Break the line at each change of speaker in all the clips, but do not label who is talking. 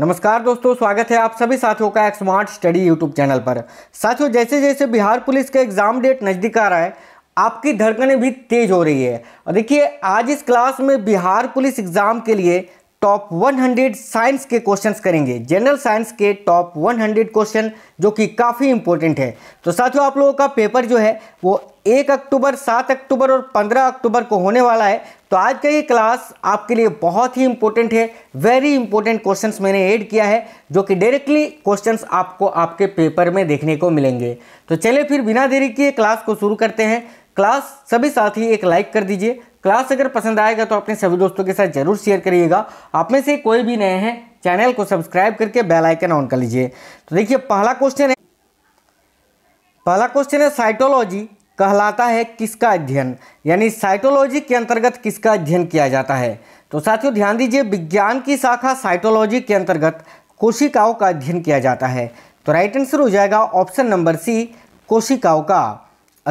नमस्कार दोस्तों स्वागत है आप सभी साथियों का एक स्मार्ट स्टडी यूट्यूब चैनल पर साथियों जैसे जैसे बिहार पुलिस का एग्ज़ाम डेट नज़दीक आ रहा है आपकी धड़कनें भी तेज़ हो रही है और देखिए आज इस क्लास में बिहार पुलिस एग्ज़ाम के लिए टॉप 100 साइंस के क्वेश्चंस करेंगे जनरल साइंस के टॉप 100 क्वेश्चन जो कि काफ़ी इंपॉर्टेंट है तो साथियों आप लोगों का पेपर जो है वो एक अक्टूबर सात अक्टूबर और पंद्रह अक्टूबर को होने वाला है तो आज का ये क्लास आपके लिए बहुत ही इंपॉर्टेंट है वेरी इंपॉर्टेंट क्वेश्चंस मैंने ऐड किया है जो कि डायरेक्टली क्वेश्चंस आपको आपके पेपर में देखने को मिलेंगे तो चले फिर बिना देरी किए क्लास को शुरू करते हैं क्लास सभी साथी एक लाइक कर दीजिए क्लास अगर पसंद आएगा तो अपने सभी दोस्तों के साथ जरूर शेयर करिएगा आप में से कोई भी नए हैं चैनल को सब्सक्राइब करके बेल आइकन ऑन कर लीजिए तो देखिए पहला क्वेश्चन है पहला क्वेश्चन है साइटोलॉजी कहलाता है किसका अध्ययन यानी साइटोलॉजी के अंतर्गत किसका अध्ययन किया जाता है तो साथियों ध्यान दीजिए विज्ञान की शाखा साइटोलॉजी के अंतर्गत कोशिकाओं का अध्ययन किया जाता है तो राइट आंसर हो जाएगा ऑप्शन नंबर सी कोशिकाओं का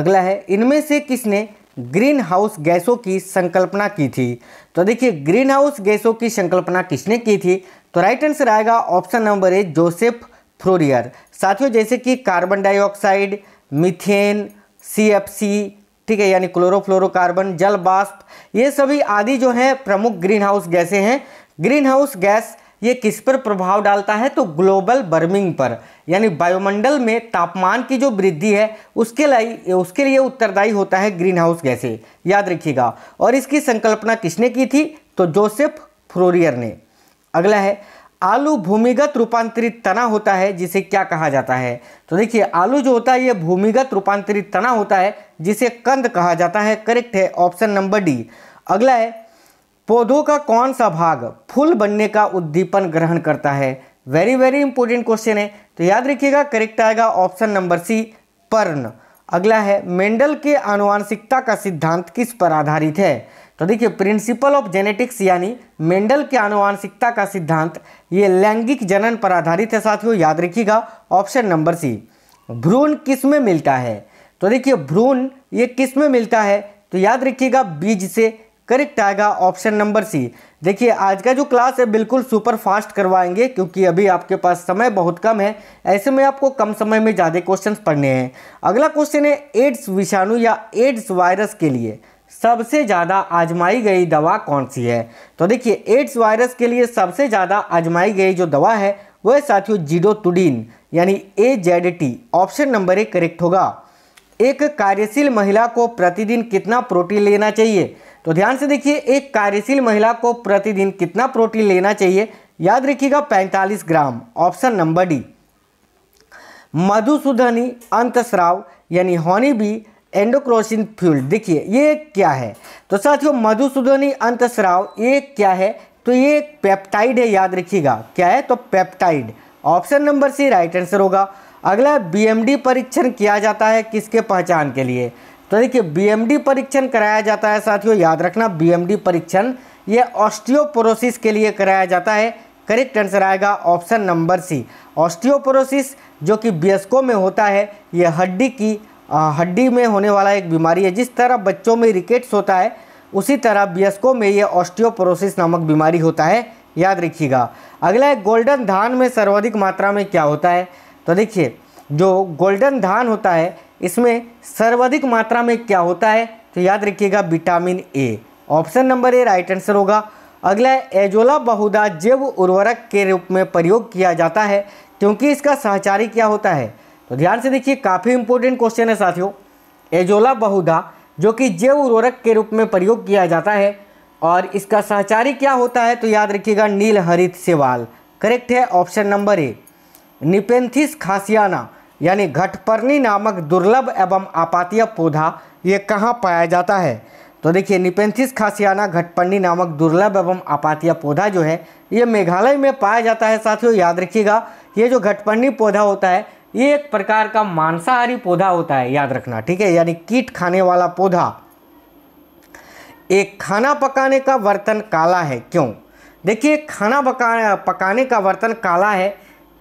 अगला है इनमें से किसने ग्रीन हाउस गैसों की संकल्पना की थी तो देखिए ग्रीन हाउस गैसों की संकल्पना किसने की थी तो राइट आंसर आएगा option number A Joseph Fourier साथियों जैसे कि carbon dioxide methane C F C ठीक है यानी क्लोरोफ्लोरोकार्बन जल बाष्प ये सभी आदि जो हैं प्रमुख ग्रीन हाउस गैसें हैं ग्रीन हाउस गैस ये किस पर प्रभाव डालता है तो ग्लोबल वार्मिंग पर यानी वायुमंडल में तापमान की जो वृद्धि है उसके लिए उसके लिए उत्तरदायी होता है ग्रीन हाउस गैसें याद रखिएगा और इसकी संकल्पना किसने की थी तो जोसेफ फ्रोरियर ने अगला है आलू भूमिगत रूपांतरित तना होता है जिसे क्या कहा जाता है तो देखिए आलू जो होता है ये भूमिगत रूपांतरित तना होता है जिसे कंद कहा जाता है करेक्ट है ऑप्शन नंबर डी अगला है पौधों का कौन सा भाग फूल बनने का उद्दीपन ग्रहण करता है वेरी वेरी इंपॉर्टेंट क्वेश्चन है तो याद रखिएगा करेक्ट आएगा ऑप्शन नंबर सी पर्ण अगला है मेंडल के आनुवांशिकता का सिद्धांत किस पर आधारित है तो देखिए प्रिंसिपल ऑफ जेनेटिक्स यानी मेंडल के आनुवांशिकता का सिद्धांत ये लैंगिक जनन पर आधारित है साथियों याद रखिएगा ऑप्शन नंबर सी भ्रूण किस में मिलता है तो देखिए भ्रूण ये किस में मिलता है तो याद रखिएगा बीज से करेक्ट आएगा ऑप्शन नंबर सी देखिए आज का जो क्लास है बिल्कुल सुपर फास्ट करवाएंगे क्योंकि अभी आपके पास समय बहुत कम है ऐसे में आपको कम समय में ज़्यादा क्वेश्चन पढ़ने हैं अगला क्वेश्चन है एड्स विषाणु या एड्स वायरस के लिए सबसे ज़्यादा आजमाई गई दवा कौन सी है तो देखिए एड्स वायरस के लिए सबसे ज़्यादा आजमाई गई जो दवा है वह साथियों जीडोतुडीन यानी A Z T option number एक करेक्ट होगा एक कार्यशील महिला को प्रतिदिन कितना प्रोटीन लेना चाहिए तो ध्यान से देखिए एक कार्यशील महिला को प्रतिदिन कितना प्रोटीन लेना चाहिए याद रखिएगा 45 ग्राम ऑप्शन नंबर डी मधुसूदनी अंतस्राव यानी हॉनी बी एंडोक्रोसिन फ्यूल देखिए ये क्या है तो साथियों मधुसूदनी अंतस्राव ये क्या है तो ये पेप्टाइड है याद रखिएगा क्या है तो peptide option number C right answer होगा अगला बीएमडी परीक्षण किया जाता है किसके पहचान के लिए तो देखिए बीएमडी परीक्षण कराया जाता है साथियों याद रखना बीएमडी परीक्षण ये ऑस्टियोपोरोसिस के लिए कराया जाता है करेक्ट आंसर आएगा ऑप्शन नंबर सी ऑस्टियोपोरोसिस जो कि बियस्को में होता है ये हड्डी की हड्डी में होने वाला एक बीमारी है जिस तरह बच्चों में रिकेट्स होता है उसी तरह वयस्कों में ये ऑस्टियोपोरोसिस नामक बीमारी होता है याद रखिएगा अगला है गोल्डन धान में सर्वाधिक मात्रा में क्या होता है तो देखिए जो गोल्डन धान होता है इसमें सर्वाधिक मात्रा में क्या होता है तो याद रखिएगा vitamin A option number A right answer होगा अगला है एजोला बहुधा जैव उर्वरक के रूप में प्रयोग किया जाता है क्योंकि इसका सहचारी क्या होता है तो ध्यान से देखिए काफ़ी इंपॉर्टेंट क्वेश्चन है साथियों एजोला बहुधा जो कि जैव उर्वरक के रूप में प्रयोग किया जाता है और इसका सहचारी क्या होता है तो याद रखिएगा नील हरित सेवाल करेक्ट है option number A Nepenthes khasiana यानी घटपर्णी नामक दुर्लभ एवं आपातीय पौधा ये कहाँ पाया जाता है तो देखिए निपेंथिस खासियाना घटपर्णी नामक दुर्लभ एवं आपातीय पौधा जो है ये मेघालय में पाया जाता है साथियों याद रखिएगा ये जो घटपर्णी पौधा होता है ये एक प्रकार का मांसाहारी पौधा होता है याद रखना ठीक है यानी कीट खाने वाला पौधा एक खाना पकाने का बर्तन काला है क्यों देखिए खाना पका पकाने का बर्तन काला है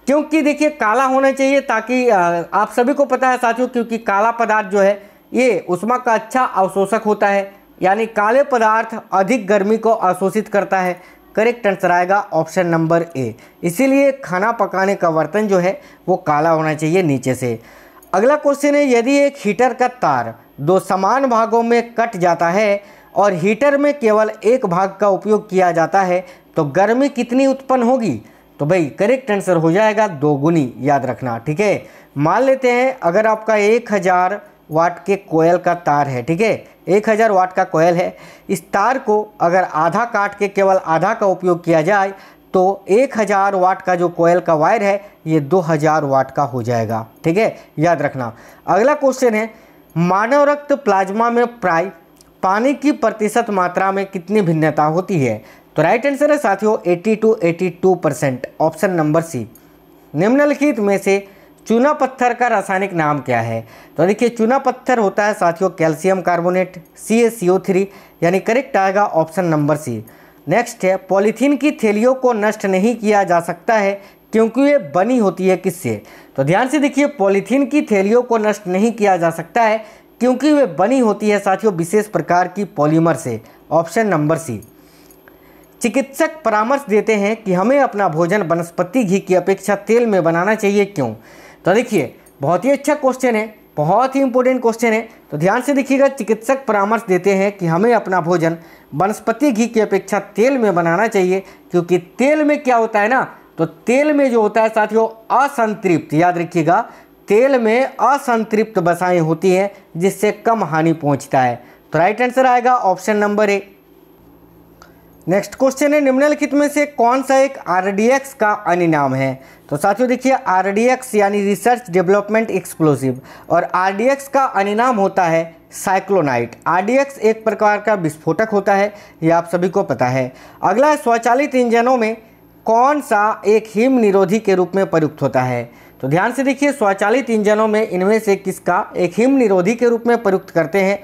क्योंकि देखिए काला होना चाहिए ताकि आप सभी को पता है साथियों क्योंकि काला पदार्थ जो है ये उष्मा का अच्छा अवशोषक होता है यानी काले पदार्थ अधिक गर्मी को अवशोषित करता है करेक्ट आंसर आएगा ऑप्शन नंबर ए इसीलिए खाना पकाने का बर्तन जो है वो काला होना चाहिए नीचे से अगला क्वेश्चन है यदि एक हीटर का तार दो समान भागों में कट जाता है और हीटर में केवल एक भाग का उपयोग किया जाता है तो गर्मी कितनी उत्पन्न होगी तो भाई करेक्ट आंसर हो जाएगा दोगुनी याद रखना ठीक है मान लेते हैं अगर आपका एक हज़ार वाट के कोयल का तार है ठीक है एक हज़ार वाट का कोयल है इस तार को अगर आधा काट के केवल आधा का उपयोग किया जाए तो एक हज़ार वाट का जो कोयल का वायर है ये दो हज़ार वाट का हो जाएगा ठीक है याद रखना अगला क्वेश्चन है मानव रक्त प्लाज्मा में प्राय पानी की प्रतिशत मात्रा में कितनी भिन्नता होती है तो राइट आंसर है साथियों 80 to 82 percent option number C निम्नलिखित में से चूना पत्थर का रासायनिक नाम क्या है तो देखिए चूना पत्थर होता है साथियों calcium carbonate C A C O three यानी करेक्ट आएगा ऑप्शन नंबर सी नेक्स्ट है पॉलीथीन की थैलियों को नष्ट नहीं किया जा सकता है क्योंकि ये बनी होती है किससे तो ध्यान से देखिए पॉलीथीन की थैलियों को नष्ट नहीं किया जा सकता है क्योंकि वे बनी होती है साथियों विशेष प्रकार की पॉलीमर से ऑप्शन नंबर सी चिकित्सक परामर्श देते हैं कि हमें अपना भोजन वनस्पति घी की अपेक्षा तेल में बनाना चाहिए क्यों तो देखिए बहुत ही अच्छा क्वेश्चन है बहुत ही इंपॉर्टेंट क्वेश्चन है तो ध्यान से देखिएगा चिकित्सक परामर्श देते हैं कि हमें अपना भोजन वनस्पति घी की अपेक्षा तेल में बनाना चाहिए क्योंकि तेल में क्या होता है ना तो तेल में जो होता है साथियों असंतृप्त याद रखिएगा तेल में असंतृप्त बसाएँ होती हैं जिससे कम हानि पहुँचता है तो राइट आंसर आएगा option number A next question है निम्नलिखित में से कौन सा एक आर का नाम है तो साथियों देखिए आर यानी रिसर्च डेवलपमेंट एक्सप्लोसिव और आरडीएक्स का अनिनाम होता है साइक्लोनाइट आर एक प्रकार का विस्फोटक होता है ये आप सभी को पता है अगला स्वचालित इंजनों में कौन सा एक हिम निरोधी के रूप में प्रयुक्त होता है तो ध्यान से देखिए स्वचालित इंजनों में इनमें से किसका एक हिम निरोधी के रूप में प्रयुक्त करते हैं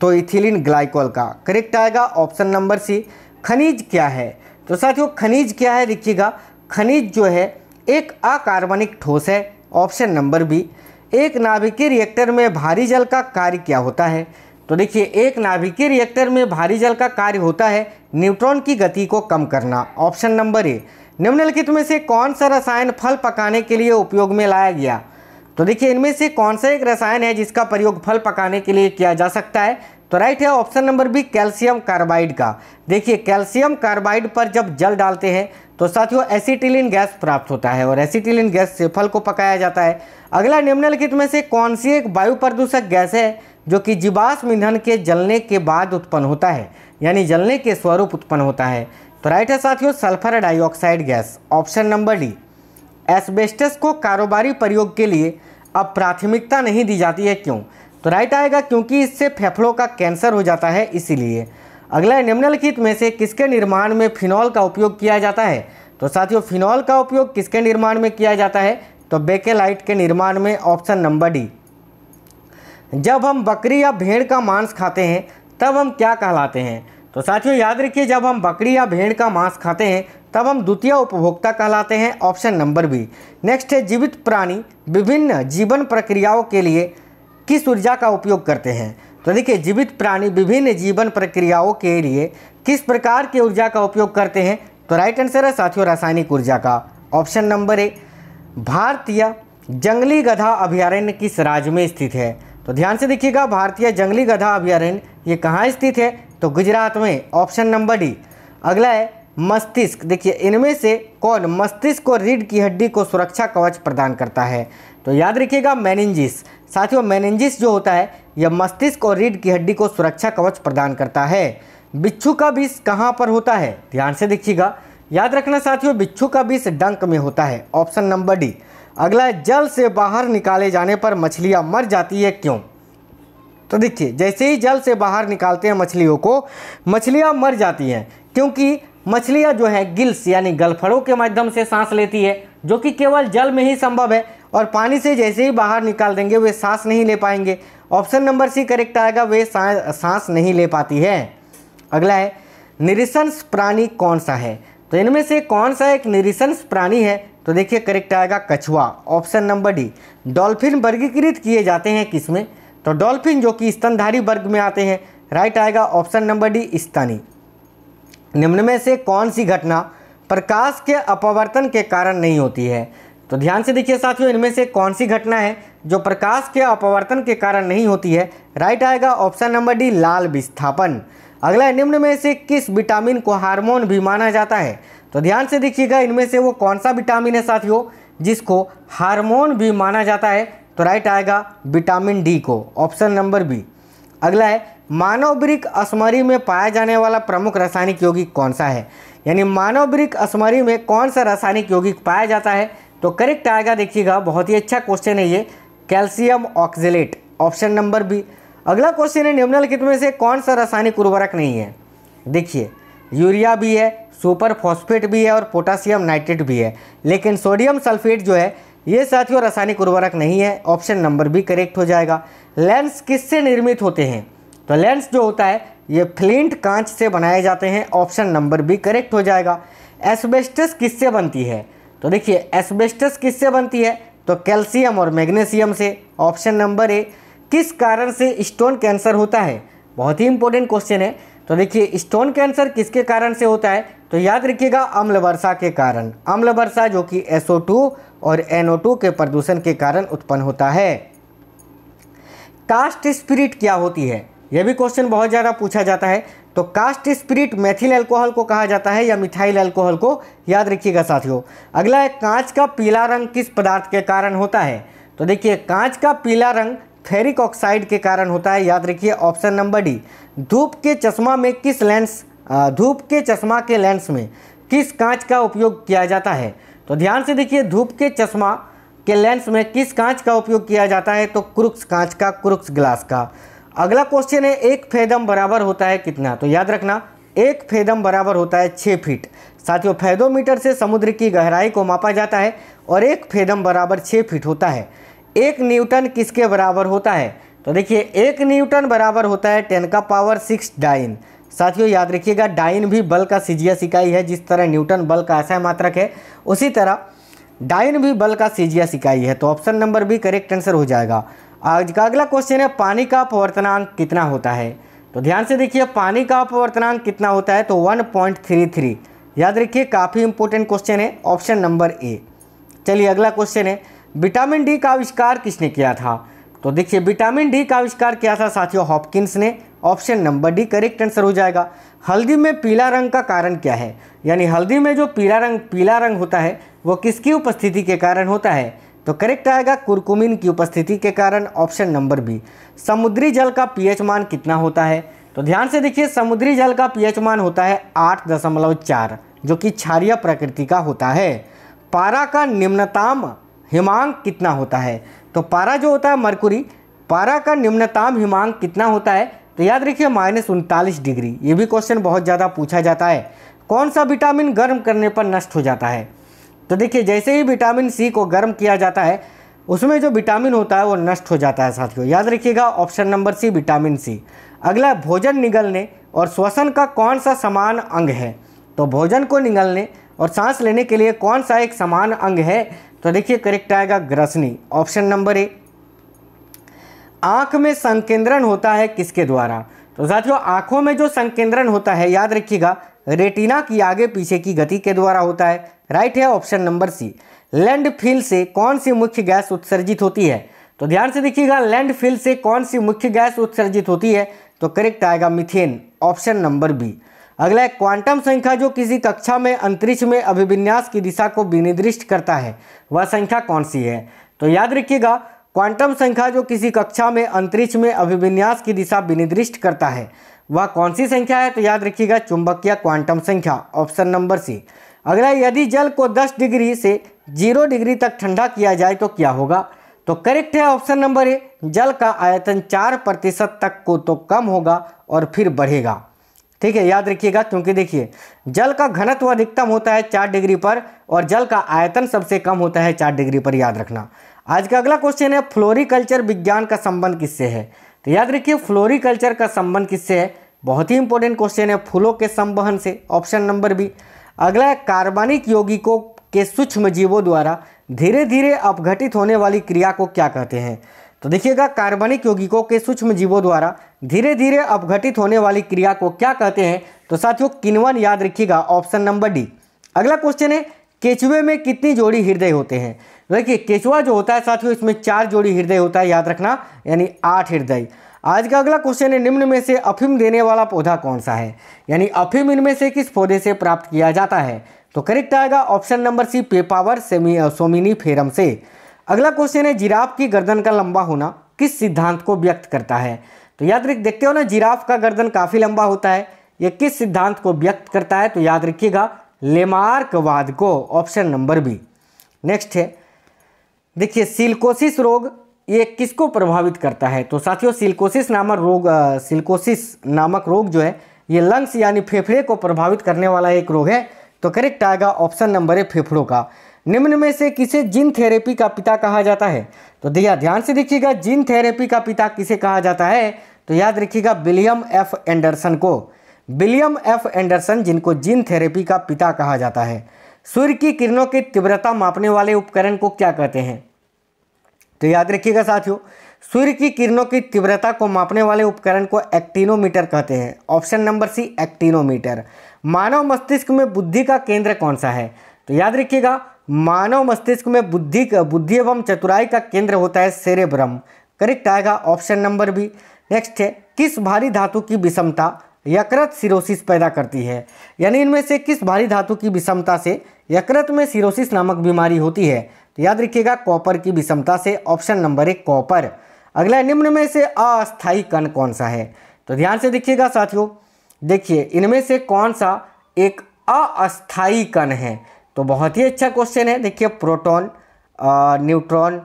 तो इथिलीन ग्लाइकोल का करेक्ट आएगा ऑप्शन नंबर सी खनिज क्या है तो साथियों खनिज क्या है देखिएगा खनिज जो है एक अकार्बनिक ठोस है ऑप्शन नंबर बी एक नाभिकीय रिएक्टर में भारी जल का कार्य क्या होता है तो देखिए एक नाभिकीय रिएक्टर में भारी जल का कार्य होता है न्यूट्रॉन की गति को कम करना ऑप्शन नंबर ए निम्नलिखित में से कौन सा रसायन फल पकाने के लिए उपयोग में लाया गया तो देखिए इनमें से कौन सा एक रसायन है जिसका प्रयोग फल पकाने के लिए किया जा सकता है तो राइट है option number B calcium carbide का देखिए कैल्शियम कार्बाइड पर जब जल डालते हैं तो साथियों एसिटिलिन गैस प्राप्त होता है और एसिटिलिन गैस से फल को पकाया जाता है अगला निम्नलिखित में से कौन सी एक वायु प्रदूषक गैस है जो कि जीवाश्म ईंधन के जलने के बाद उत्पन्न होता है यानी जलने के स्वरूप उत्पन्न होता है तो राइट है साथियों sulphur dioxide gas option number D asbestos को कारोबारी प्रयोग के लिए अब प्राथमिकता नहीं दी जाती है क्यों तो राइट आएगा क्योंकि इससे फेफड़ों का कैंसर हो जाता है इसीलिए अगला निम्नलिखित में से किसके निर्माण में फिनॉल का उपयोग किया जाता है तो साथियों फिनॉल का उपयोग किसके निर्माण में किया जाता है तो बेकेलाइट के निर्माण में ऑप्शन नंबर डी जब हम बकरी या भेड़ का मांस खाते हैं तब हम क्या कहलाते हैं तो साथियों याद रखिए जब हम बकरी या भेड़ का मांस खाते हैं तब हम द्वितीय उपभोक्ता कहलाते हैं ऑप्शन नंबर बी नेक्स्ट है जीवित प्राणी विभिन्न जीवन प्रक्रियाओं के लिए किस ऊर्जा का उपयोग करते हैं तो देखिए जीवित प्राणी विभिन्न जीवन प्रक्रियाओं के लिए किस प्रकार की ऊर्जा का उपयोग करते हैं तो राइट आंसर है साथियों रासायनिक ऊर्जा का ऑप्शन नंबर ए भारतीय जंगली गधा अभ्यारण्य किस राज्य में स्थित है तो ध्यान से देखिएगा भारतीय जंगली गधा अभ्यारण्य ये कहाँ स्थित है तो गुजरात में ऑप्शन नंबर डी अगला है मस्तिष्क देखिए इनमें से कौन मस्तिष्क और रीढ़ की हड्डी को सुरक्षा कवच प्रदान करता है तो याद रखिएगा मैनिंजिस साथियों मैनेजिस जो होता है यह मस्तिष्क और रीढ़ की हड्डी को सुरक्षा कवच प्रदान करता है बिच्छू का विष कहाँ पर होता है ध्यान से देखिएगा याद रखना साथियों बिच्छू का विष डंक में होता है ऑप्शन नंबर डी अगला जल से बाहर निकाले जाने पर मछलियाँ मर जाती है क्यों तो देखिए जैसे ही जल से बाहर निकालते हैं मछलियों को मछलियाँ मर जाती हैं क्योंकि मछलियाँ जो है गिल्स यानी गलफड़ों के माध्यम से सांस लेती है जो कि केवल जल में ही संभव है और पानी से जैसे ही बाहर निकाल देंगे वे सांस नहीं ले पाएंगे ऑप्शन नंबर सी करेक्ट आएगा वे सांस नहीं ले पाती है अगला है निरिसंस प्राणी कौन सा है तो इनमें से कौन सा एक निरिसंस प्राणी है तो देखिए करेक्ट आएगा कछुआ ऑप्शन नंबर डी डॉल्फिन वर्गीकृत किए जाते हैं किसमें तो डॉल्फिन जो कि स्तनधारी वर्ग में आते हैं राइट आएगा ऑप्शन नंबर डी स्तनी निम्न में से कौन सी घटना प्रकाश के अपवर्तन के कारण नहीं होती है तो ध्यान से देखिए साथियों इनमें से कौन सी घटना है जो प्रकाश के अपवर्तन के कारण नहीं होती है राइट आएगा ऑप्शन नंबर डी लाल विस्थापन अगला निम्न में से किस विटामिन को हार्मोन भी माना जाता है तो ध्यान से देखिएगा इनमें से वो कौन सा विटामिन है साथियों जिसको हार्मोन भी माना जाता है तो राइट आएगा विटामिन डी को ऑप्शन नंबर बी अगला है मानव ब्रिक असमरी में पाया जाने वाला प्रमुख रासायनिक यौगिक कौन सा है यानी मानव ब्रिक असमरी में कौन सा रासायनिक यौगिक पाया जाता है तो करेक्ट आएगा देखिएगा बहुत ही अच्छा क्वेश्चन है ये calcium oxalate option number B अगला क्वेश्चन है निम्नलिखित में से कौन सा रासायनिक उर्वरक नहीं है देखिए यूरिया भी है सुपर फॉस्फेट भी है और पोटासियम नाइट्रेट भी है लेकिन सोडियम सल्फेट जो है ये साथियों रासायनिक उर्वरक नहीं है ऑप्शन नंबर बी करेक्ट हो जाएगा लेंस किससे निर्मित होते हैं तो लेंस जो होता है ये फ्लिंट कांच से बनाए जाते हैं ऑप्शन नंबर बी करेक्ट हो जाएगा एस्बेस्टस किससे बनती है तो देखिए एस्बेस्टस किससे बनती है तो कैल्शियम और मैग्नीशियम से ऑप्शन नंबर ए किस कारण से स्टोन कैंसर होता है बहुत ही इंपॉर्टेंट क्वेश्चन है तो देखिए स्टोन कैंसर किसके कारण से होता है तो याद रखिएगा अम्ल वर्षा के कारण अम्ल वर्षा जो कि SO2 और NO2 के प्रदूषण के कारण उत्पन्न होता है कास्ट स्पिरिट क्या होती है यह भी क्वेश्चन बहुत ज़्यादा पूछा जाता है तो कास्ट स्पिरिट मेथिल अल्कोहल को कहा जाता है या मिथाइल अल्कोहल को याद रखिएगा साथियों अगला है कांच का पीला रंग किस पदार्थ के कारण होता है तो देखिए कांच का पीला रंग फेरिक ऑक्साइड के कारण होता है याद रखिए ऑप्शन नंबर डी धूप के चश्मा में किस लेंस धूप के चश्मा के लेंस में किस कांच का उपयोग किया जाता है तो ध्यान से देखिए धूप के चश्मा के लेंस में किस कांच का उपयोग किया जाता है तो क्रुक्स कांच का क्रुक्स ग्लास का अगला क्वेश्चन है एक फेदम बराबर होता है कितना तो याद रखना एक फेदम बराबर होता है छः फीट साथियों फैदोमीटर से समुद्र की गहराई को मापा जाता है और एक फेदम बराबर छः फीट होता है एक न्यूटन किसके बराबर होता है तो देखिए एक न्यूटन बराबर होता है टेन का पावर सिक्स डाइन साथियों याद रखिएगा डाइन भी बल का सीजिया इकाई है जिस तरह न्यूटन बल का ऐसा मात्रक है उसी तरह डाइन भी बल का सीजिया इकाई है तो option number B correct answer हो जाएगा आज का अगला क्वेश्चन है पानी का अपवर्तनांक कितना होता है तो ध्यान से देखिए पानी का अपवर्तनांक कितना होता है तो 1.33 याद रखिए काफ़ी इंपॉर्टेंट क्वेश्चन है ऑप्शन नंबर ए चलिए अगला क्वेश्चन है विटामिन डी का आविष्कार किसने किया था तो देखिए विटामिन डी का आविष्कार किया था साथियों हॉपकिंस ने option number D correct answer हो जाएगा हल्दी में पीला रंग का कारण क्या है यानी हल्दी में जो पीला रंग पीला रंग होता है वो किसकी उपस्थिति के कारण होता है तो करेक्ट आएगा कुरकुमिन की उपस्थिति के कारण ऑप्शन नंबर बी समुद्री जल का पीएच मान कितना होता है तो ध्यान से देखिए समुद्री जल का पीएच मान होता है आठ दशमलव चार जो कि क्षारिया प्रकृति का होता है पारा का निम्नतम हिमांक कितना होता है तो पारा जो होता है मरकुरी पारा का निम्नतम हिमांक कितना होता है तो याद रखिए माइनस उनतालीस डिग्री ये भी क्वेश्चन बहुत ज़्यादा पूछा जाता है कौन सा विटामिन गर्म करने पर नष्ट हो जाता है तो देखिए जैसे ही विटामिन सी को गर्म किया जाता है उसमें जो विटामिन होता है वो नष्ट हो जाता है साथियों याद रखिएगा option number C vitamin C अगला भोजन निगलने और श्वसन का कौन सा समान अंग है तो भोजन को निगलने और सांस लेने के लिए कौन सा एक समान अंग है तो देखिए करेक्ट आएगा ग्रसनी ऑप्शन नंबर ए आंख में संकेंद्रण होता है किसके द्वारा तो साथियों आंखों में जो संकेंद्रण होता है याद रखिएगा रेटिना की आगे पीछे की गति के द्वारा होता है राइट है ऑप्शन नंबर सी फिल से कौन सी मुख्य गैस उत्सर्जित होती है तो ध्यान से देखिएगा लैंडफिल से कौन सी मुख्य गैस उत्सर्जित होती है तो करेक्ट आएगा मिथेन ऑप्शन नंबर बी अगला है क्वांटम संख्या जो किसी कक्षा में अंतरिक्ष में अभिविन्यास की दिशा को विनिर्दिष्ट करता है वह संख्या कौन सी है तो याद रखिएगा क्वांटम संख्या जो किसी कक्षा में अंतरिक्ष में अभिविन्यास की दिशा विनिर्दिष्ट करता है वह कौन सी संख्या है तो याद रखिएगा चुंबकीय क्वांटम संख्या ऑप्शन नंबर सी अगला यदि जल को 10 डिग्री से 0 डिग्री तक ठंडा किया जाए तो क्या होगा तो करेक्ट है ऑप्शन नंबर ए जल का आयतन चार प्रतिशत तक को तो कम होगा और फिर बढ़ेगा ठीक है याद रखिएगा क्योंकि देखिए जल का घनत्व अधिकतम होता है चार डिग्री पर और जल का आयतन सबसे कम होता है चार डिग्री पर याद रखना आज का अगला क्वेश्चन है फ्लोरिकल्चर विज्ञान का संबंध किससे है तो याद रखिए फ्लोरिकल्चर का संबंध किससे है बहुत ही इंपॉर्टेंट क्वेश्चन है फूलों के संबहन से ऑप्शन नंबर बी अगला है कार्बनिक यौगिकों के सूक्ष्म जीवों द्वारा धीरे धीरे अपघटित होने वाली क्रिया को क्या कहते हैं तो देखिएगा कार्बनिक यौगिकों के सूक्ष्म जीवों द्वारा धीरे धीरे अपघटित होने वाली क्रिया को क्या कहते हैं तो साथियों किनवन याद रखिएगा ऑप्शन नंबर डी अगला क्वेश्चन है केचुए में कितनी जोड़ी हृदय होते हैं तो देखिए केचुआ जो होता है साथियों इसमें चार जोड़ी हृदय होता है याद रखना यानी आठ हृदय आज का अगला क्वेश्चन है निम्न में से अफीम देने वाला पौधा कौन सा है यानी अफीम इनमें से किस पौधे से प्राप्त किया जाता है तो करेक्ट आएगा option number C Papaver somniferum से अगला क्वेश्चन है जिराफ की गर्दन का लंबा होना किस सिद्धांत को व्यक्त करता है तो याद रख देखते हो ना जिराफ का गर्दन काफ़ी लंबा होता है ये किस सिद्धांत को व्यक्त करता है तो याद रखिएगा लेमार्कवाद को ऑप्शन नंबर बी नेक्स्ट है देखिए सिल्कोसिस रोग ये किसको प्रभावित करता है तो साथियों सिल्कोसिस नामक रोग सिल्कोसिस नामक रोग जो है ये लंग्स यानी फेफड़े को प्रभावित करने वाला एक रोग है तो करेक्ट आएगा ऑप्शन नंबर है फेफड़ों का निम्न में से किसे जिन थेरेपी का पिता कहा जाता है तो दिया ध्यान से देखिएगा जिन थेरेपी का पिता किसे कहा जाता है तो याद रखिएगा विलियम एफ एंडरसन को विलियम एफ एंडरसन जिनको जिन थेरेपी का पिता कहा जाता है सूर्य की किरणों की तीव्रता मापने वाले उपकरण को क्या कहते हैं तो याद रखिएगा साथियों सूर्य की किरणों की तीव्रता को मापने वाले उपकरण को एक्टिनोमीटर कहते हैं ऑप्शन नंबर सी एक्टिनोमीटर मानव मस्तिष्क में बुद्धि का केंद्र कौन सा है तो याद रखिएगा मानव मस्तिष्क में बुद्धि बुद्धि एवं चतुराई का केंद्र होता है सेरेब्रम करेक्ट आएगा ऑप्शन नंबर बी नेक्स्ट है किस भारी धातु की विषमता यकृत सिरोसिस पैदा करती है यानी इनमें से किस भारी धातु की विषमता से यकृत में सिरोसिस नामक बीमारी होती है तो याद रखिएगा कॉपर की विषमता से ऑप्शन नंबर एक कॉपर अगला निम्न में से अस्थायी कण कौन सा है तो ध्यान से देखिएगा साथियों देखिए इनमें से कौन सा एक अस्थाई कण है तो बहुत ही अच्छा क्वेश्चन है देखिए प्रोटॉन न्यूट्रॉन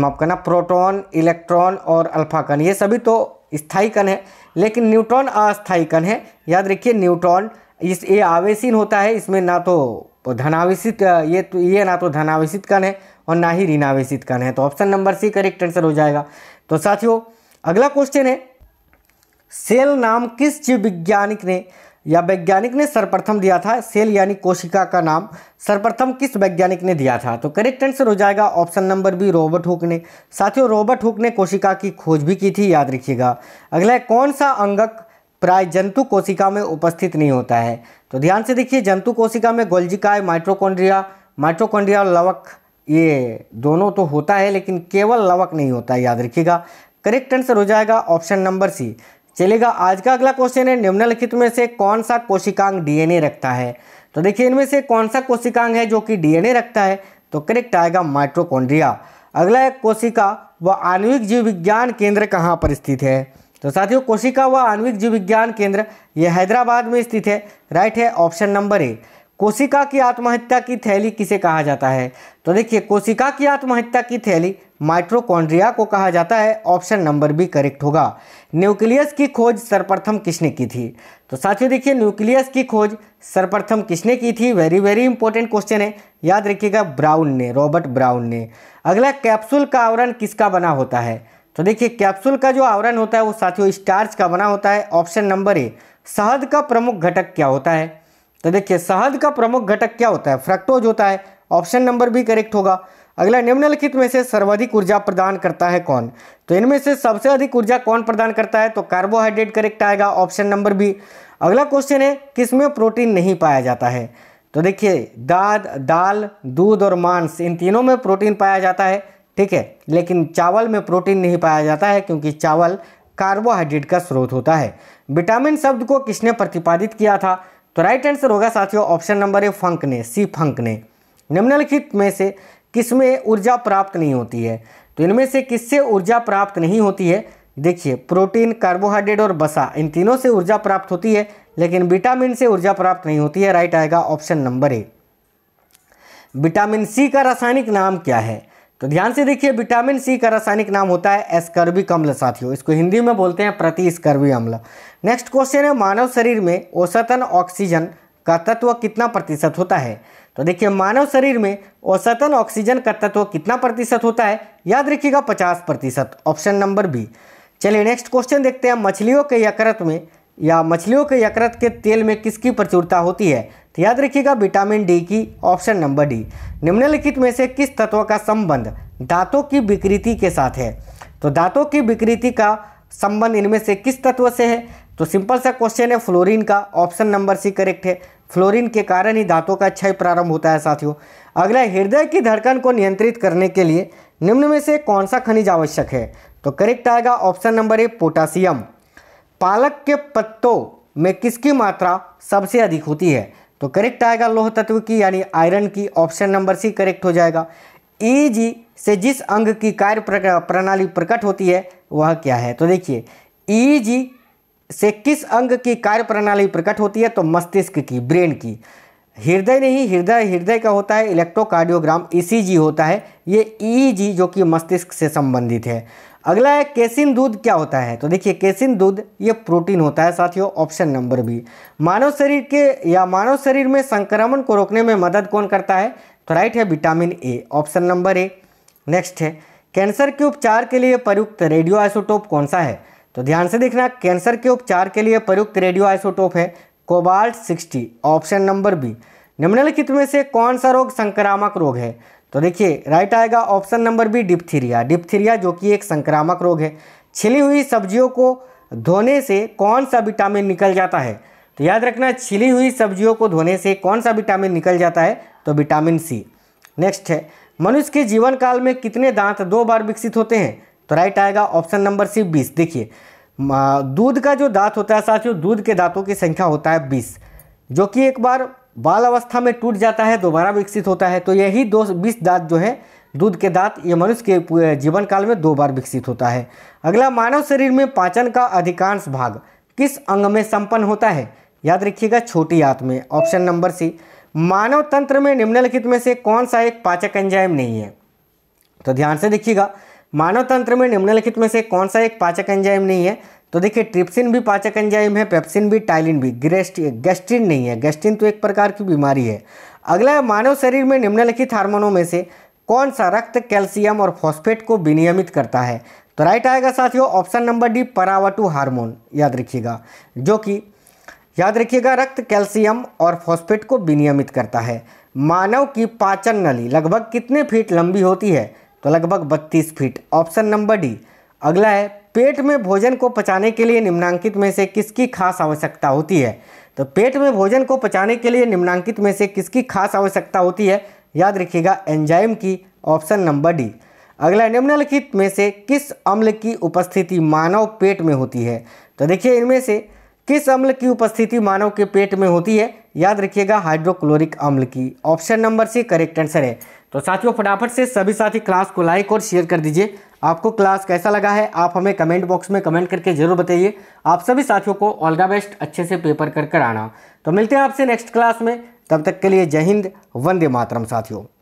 माफ करना प्रोटॉन इलेक्ट्रॉन और अल्फा कण ये सभी तो स्थाई कण है लेकिन न्यूट्रॉन अस्थाई कण है याद रखिए न्यूट्रॉन इस ये आवेशीन होता है इसमें ना तो तो धनावेशित ये तो ये ना तो धनावेशित कण है और ना ही ऋणावेशित कण है तो option number C correct answer हो जाएगा तो साथियों अगला क्वेश्चन है सेल नाम किस जीव वैज्ञानिक ने या वैज्ञानिक ने सर्वप्रथम दिया था सेल यानी कोशिका का नाम सर्वप्रथम किस वैज्ञानिक ने दिया था तो करेक्ट आंसर हो जाएगा option number B Robert Hooke ने साथियों रॉबर्ट हुक ने कोशिका की खोज भी की थी याद रखिएगा अगला है कौन सा अंगक प्राय जंतु कोशिका में उपस्थित नहीं होता है तो ध्यान से देखिए जंतु कोशिका में गोल्जिकाय माइट्रोकोन्ड्रिया माइट्रोकोन्ड्रिया और लवक ये दोनों तो होता है लेकिन केवल लवक नहीं होता है याद रखिएगा करेक्ट आंसर हो जाएगा ऑप्शन नंबर सी चलेगा आज का अगला क्वेश्चन है निम्नलिखित में से कौन सा कोशिकांग डीएनए रखता है तो देखिए इनमें से कौन सा कोशिकांग है जो कि डीएनए रखता है तो करेक्ट आएगा माइट्रोकोन्ड्रिया अगला एक कोशिका व आणविक जीव विज्ञान केंद्र कहाँ पर स्थित है तो साथियों कोशिका व आणविक जीव विज्ञान केंद्र ये हैदराबाद में स्थित है राइट है ऑप्शन नंबर ए कोशिका की आत्महत्या की थैली किसे कहा जाता है तो देखिए कोशिका की आत्महत्या की थैली माइट्रोकॉन्ड्रिया को कहा जाता है ऑप्शन नंबर बी करेक्ट होगा न्यूक्लियस की खोज सर्वप्रथम किसने की थी तो साथियों देखिए न्यूक्लियस की खोज सर्वप्रथम किसने की थी वेरी वेरी इंपॉर्टेंट क्वेश्चन है याद रखिएगा ब्राउन ने रॉबर्ट ब्राउन ने अगला कैप्सूल का आवरण किसका बना होता है तो देखिए कैप्सूल का जो आवरण होता है वो साथियों स्टार्च का बना होता है ऑप्शन नंबर ए शहद का प्रमुख घटक क्या होता है तो देखिए शहद का प्रमुख घटक क्या होता है फ्रक्टोज होता है ऑप्शन नंबर बी करेक्ट होगा अगला निम्नलिखित में से सर्वाधिक ऊर्जा प्रदान करता है कौन तो इनमें से सबसे अधिक ऊर्जा कौन प्रदान करता है तो कार्बोहाइड्रेट करेक्ट आएगा ऑप्शन नंबर बी अगला क्वेश्चन है किसमें प्रोटीन नहीं पाया जाता है तो देखिए दाद दाल दूध और मांस इन तीनों में प्रोटीन पाया जाता है ठीक है लेकिन चावल में प्रोटीन नहीं पाया जाता है क्योंकि चावल कार्बोहाइड्रेट का स्रोत होता है विटामिन शब्द को किसने प्रतिपादित किया था तो राइट आंसर होगा साथियों ऑप्शन नंबर ए फंक ने सी फंक ने निम्नलिखित में से किसमें ऊर्जा प्राप्त नहीं होती है तो इनमें से किससे ऊर्जा प्राप्त नहीं होती है देखिए प्रोटीन कार्बोहाइड्रेट और बसा इन तीनों से ऊर्जा प्राप्त होती है लेकिन विटामिन से ऊर्जा प्राप्त नहीं होती है राइट आएगा option number A vitamin C का रासायनिक नाम क्या है तो ध्यान से देखिए विटामिन सी का रासायनिक नाम होता है एस्कर्बी अम्ल साथियों इसको हिंदी में बोलते हैं प्रति स्कर्बी अम्ल नेक्स्ट क्वेश्चन है मानव शरीर में औसतन ऑक्सीजन का तत्व कितना प्रतिशत होता है तो देखिए मानव शरीर में औसतन ऑक्सीजन का तत्व कितना प्रतिशत होता है याद रखिएगा पचास प्रतिशत ऑप्शन नंबर बी चलिए नेक्स्ट क्वेश्चन देखते हैं मछलियों के यकृत में या मछलियों के यकृत के तेल में किसकी प्रचुरता होती है याद रखिएगा विटामिन डी की ऑप्शन नंबर डी निम्नलिखित में से किस तत्व का संबंध दांतों की विकृति के साथ है तो दांतों की विकृति का संबंध इनमें से किस तत्व से है तो सिंपल सा क्वेश्चन है फ्लोरीन का ऑप्शन नंबर सी करेक्ट है फ्लोरीन के कारण ही दांतों का क्षय प्रारंभ होता है साथियों अगला हृदय की धड़कन को नियंत्रित करने के लिए निम्न में से कौन सा खनिज आवश्यक है तो करेक्ट आएगा ऑप्शन नंबर ए पोटासियम पालक के पत्तों में किसकी मात्रा सबसे अधिक होती है तो करेक्ट आएगा लोह तत्व की यानी आयरन की ऑप्शन नंबर सी करेक्ट हो जाएगा ई जी से जिस अंग की कार्य प्रणाली प्रकट होती है वह क्या है तो देखिए ई जी से किस अंग की कार्य प्रणाली प्रकट होती है तो मस्तिष्क की ब्रेन की हृदय नहीं हृदय हृदय का होता है इलेक्ट्रोकार्डियोग्राम ई e होता है ये ई जो कि मस्तिष्क से संबंधित है अगला है केसिन दूध क्या होता है तो देखिए केसिन दूध ये प्रोटीन होता है साथियों ऑप्शन नंबर बी मानव शरीर के या मानव शरीर में संक्रमण को रोकने में मदद कौन करता है तो राइट है vitamin A option number A next है कैंसर के उपचार के लिए प्रयुक्त रेडियो आइसोटोप कौन सा है तो ध्यान से देखना कैंसर के उपचार के लिए प्रयुक्त रेडियो आइसोटोप है cobalt sixty option number B निम्नलिखित में से कौन सा रोग संक्रामक रोग है तो देखिए राइट आएगा option number B diphtheria diphtheria जो कि एक संक्रामक रोग है छिली हुई सब्जियों को धोने से कौन सा विटामिन निकल जाता है तो याद रखना छिली हुई सब्जियों को धोने से कौन सा विटामिन निकल जाता है तो विटामिन सी नेक्स्ट है मनुष्य के जीवन काल में कितने दांत दो बार विकसित होते हैं तो राइट आएगा ऑप्शन नंबर सी बीस देखिए दूध का जो दांत होता है साथियों दूध के दांतों की संख्या होता है बीस जो कि एक बार बाल अवस्था में टूट जाता है दोबारा विकसित होता है तो यही दो बीस दांत जो है दूध के दांत ये मनुष्य के जीवन काल में दो बार विकसित होता है अगला मानव शरीर में पाचन का अधिकांश भाग किस अंग में संपन्न होता है याद रखिएगा छोटी आंत में ऑप्शन नंबर सी मानव तंत्र में निम्नलिखित में से कौन सा एक पाचक एंजाइम नहीं है तो ध्यान से देखिएगा मानव तंत्र में निम्नलिखित में से कौन सा एक पाचक एंजाइम नहीं है तो देखिए ट्रिप्सिन भी पाचक एंजाइम है पेप्सिन भी टाइलिन भी ग्रेस्ट गैस्ट्रिन नहीं है गैस्ट्रिन तो एक प्रकार की बीमारी है अगला है मानव शरीर में निम्नलिखित हार्मोनों में से कौन सा रक्त कैल्शियम और फॉस्फेट को विनियमित करता है तो राइट आएगा साथियों ऑप्शन नंबर डी परावटू हार्मोन याद रखिएगा जो कि याद रखिएगा रक्त कैल्शियम और फॉस्फेट को विनियमित करता है मानव की पाचन नली लगभग कितने फीट लंबी होती है तो लगभग बत्तीस फीट ऑप्शन नंबर डी अगला है पेट में भोजन को पचाने के लिए निम्नांकित में से किसकी खास आवश्यकता होती है तो पेट में भोजन को पचाने के लिए निम्नांकित में से किसकी खास आवश्यकता होती है याद रखिएगा एंजाइम की ऑप्शन नंबर डी अगला निम्नलिखित में से किस अम्ल की उपस्थिति मानव पेट में होती है तो देखिए इनमें से किस अम्ल की उपस्थिति मानव के पेट में होती है याद रखिएगा हाइड्रोक्लोरिक अम्ल की option number C correct answer है तो साथियों फटाफट से सभी साथी क्लास को लाइक और शेयर कर दीजिए आपको क्लास कैसा लगा है आप हमें कमेंट बॉक्स में कमेंट करके ज़रूर बताइए आप सभी साथियों को ऑल द बेस्ट अच्छे से पेपर कर कर आना तो मिलते हैं आपसे नेक्स्ट क्लास में तब तक के लिए जय हिंद वंदे मातरम साथियों